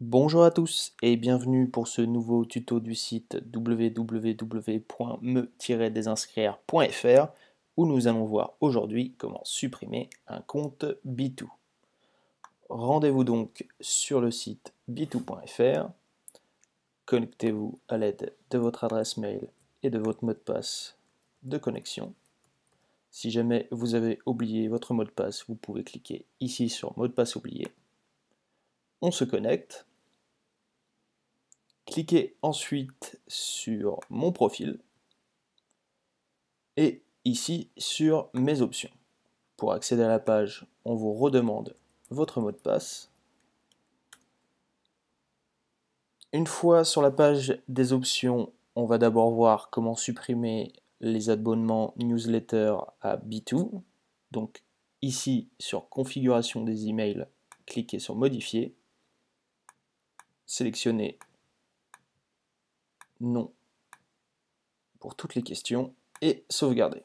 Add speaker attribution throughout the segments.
Speaker 1: Bonjour à tous et bienvenue pour ce nouveau tuto du site www.me-désinscrire.fr où nous allons voir aujourd'hui comment supprimer un compte B2. Rendez-vous donc sur le site b2.fr, connectez-vous à l'aide de votre adresse mail et de votre mot de passe de connexion. Si jamais vous avez oublié votre mot de passe, vous pouvez cliquer ici sur mot de passe oublié. On se connecte Cliquez ensuite sur mon profil et ici sur mes options. Pour accéder à la page, on vous redemande votre mot de passe. Une fois sur la page des options, on va d'abord voir comment supprimer les abonnements newsletter à B2. Donc ici sur configuration des emails, cliquez sur modifier, sélectionnez non pour toutes les questions et sauvegarder.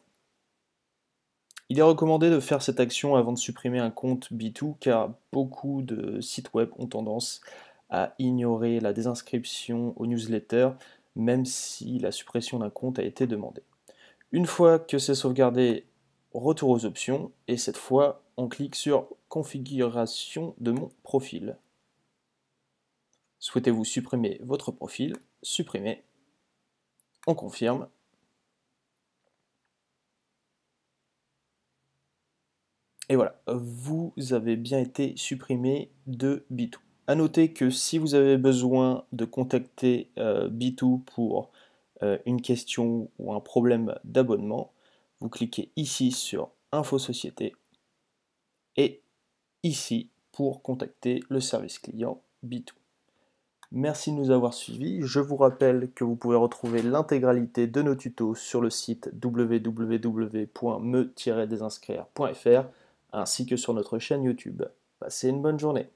Speaker 1: Il est recommandé de faire cette action avant de supprimer un compte B2 car beaucoup de sites web ont tendance à ignorer la désinscription aux newsletters même si la suppression d'un compte a été demandée. Une fois que c'est sauvegardé, retour aux options et cette fois on clique sur configuration de mon profil. Souhaitez-vous supprimer votre profil Supprimer. On confirme. Et voilà, vous avez bien été supprimé de B2. A noter que si vous avez besoin de contacter euh, B2 pour euh, une question ou un problème d'abonnement, vous cliquez ici sur Info Société et ici pour contacter le service client B2. Merci de nous avoir suivis. Je vous rappelle que vous pouvez retrouver l'intégralité de nos tutos sur le site wwwme desinscrirefr ainsi que sur notre chaîne YouTube. Passez une bonne journée.